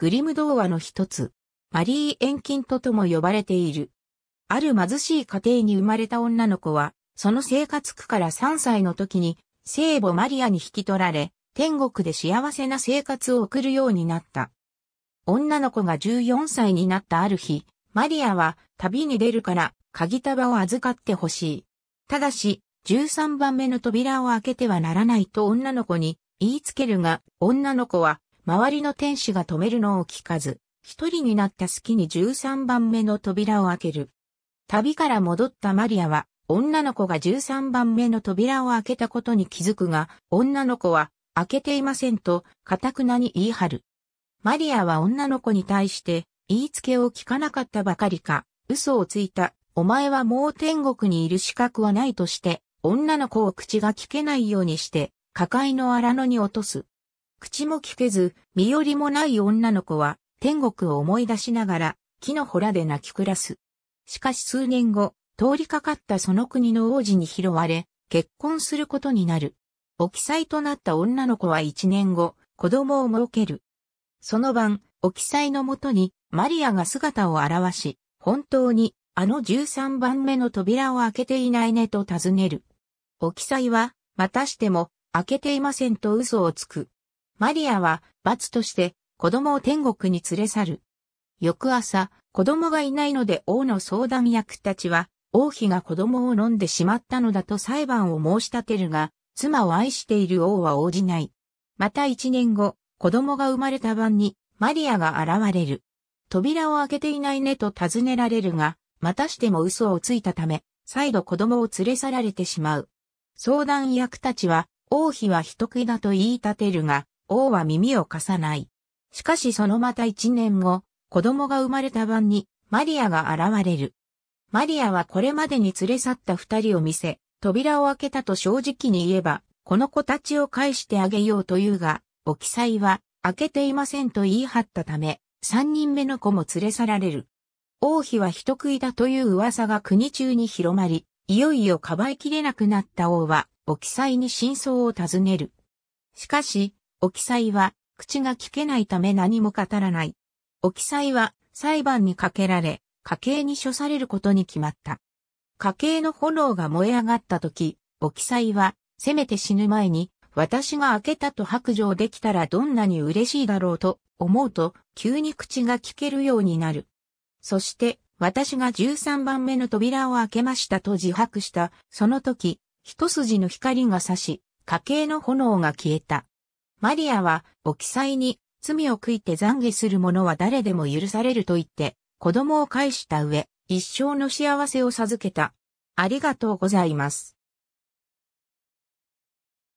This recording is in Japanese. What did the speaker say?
グリム童話の一つ、マリー・エンキントとも呼ばれている。ある貧しい家庭に生まれた女の子は、その生活苦から3歳の時に、聖母マリアに引き取られ、天国で幸せな生活を送るようになった。女の子が14歳になったある日、マリアは旅に出るから鍵束を預かってほしい。ただし、13番目の扉を開けてはならないと女の子に言いつけるが、女の子は周りの天使が止めるのを聞かず、一人になった隙に13番目の扉を開ける。旅から戻ったマリアは、女の子が13番目の扉を開けたことに気づくが、女の子は、開けていませんと、かたくなに言い張る。マリアは女の子に対して、言いつけを聞かなかったばかりか、嘘をついた、お前はもう天国にいる資格はないとして、女の子を口が聞けないようにして、抱えの荒野に落とす。口も聞けず、身寄りもない女の子は、天国を思い出しながら、木のほらで泣き暮らす。しかし数年後、通りかかったその国の王子に拾われ、結婚することになる。お記載となった女の子は一年後、子供を設ける。その晩、お記載のもとに、マリアが姿を現し、本当に、あの13番目の扉を開けていないねと尋ねる。お記載は、またしても、開けていませんと嘘をつく。マリアは罰として子供を天国に連れ去る。翌朝、子供がいないので王の相談役たちは、王妃が子供を飲んでしまったのだと裁判を申し立てるが、妻を愛している王は応じない。また一年後、子供が生まれた晩に、マリアが現れる。扉を開けていないねと尋ねられるが、またしても嘘をついたため、再度子供を連れ去られてしまう。相談役たちは、王妃は人食いだと言い立てるが、王は耳を貸さない。しかしそのまた一年後、子供が生まれた晩にマリアが現れる。マリアはこれまでに連れ去った二人を見せ、扉を開けたと正直に言えば、この子たちを返してあげようというが、お記載は開けていませんと言い張ったため、三人目の子も連れ去られる。王妃は人食いだという噂が国中に広まり、いよいよかばいきれなくなった王は、お記載に真相を尋ねる。しかし、お記載は、口が聞けないため何も語らない。お記載は、裁判にかけられ、家計に処されることに決まった。家計の炎が燃え上がった時、お記載は、せめて死ぬ前に、私が開けたと白状できたらどんなに嬉しいだろうと思うと、急に口が聞けるようになる。そして、私が13番目の扉を開けましたと自白した、その時、一筋の光が差し、家計の炎が消えた。マリアは、お記載に、罪を悔いて懺悔する者は誰でも許されると言って、子供を返した上、一生の幸せを授けた。ありがとうございます。